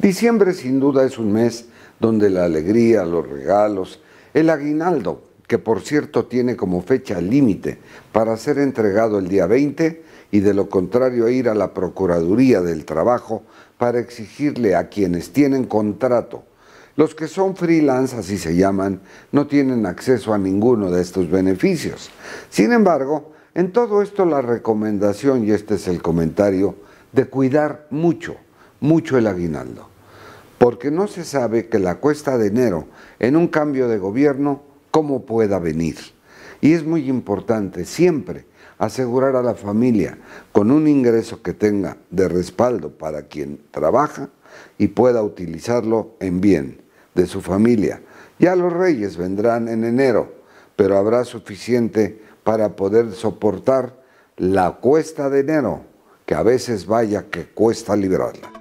Diciembre sin duda es un mes donde la alegría, los regalos, el aguinaldo, que por cierto tiene como fecha límite para ser entregado el día 20 y de lo contrario ir a la Procuraduría del Trabajo para exigirle a quienes tienen contrato. Los que son freelance, así se llaman, no tienen acceso a ninguno de estos beneficios. Sin embargo, en todo esto la recomendación, y este es el comentario, de cuidar mucho, mucho el aguinaldo porque no se sabe que la cuesta de enero en un cambio de gobierno cómo pueda venir. Y es muy importante siempre asegurar a la familia con un ingreso que tenga de respaldo para quien trabaja y pueda utilizarlo en bien de su familia. Ya los reyes vendrán en enero, pero habrá suficiente para poder soportar la cuesta de enero, que a veces vaya que cuesta librarla.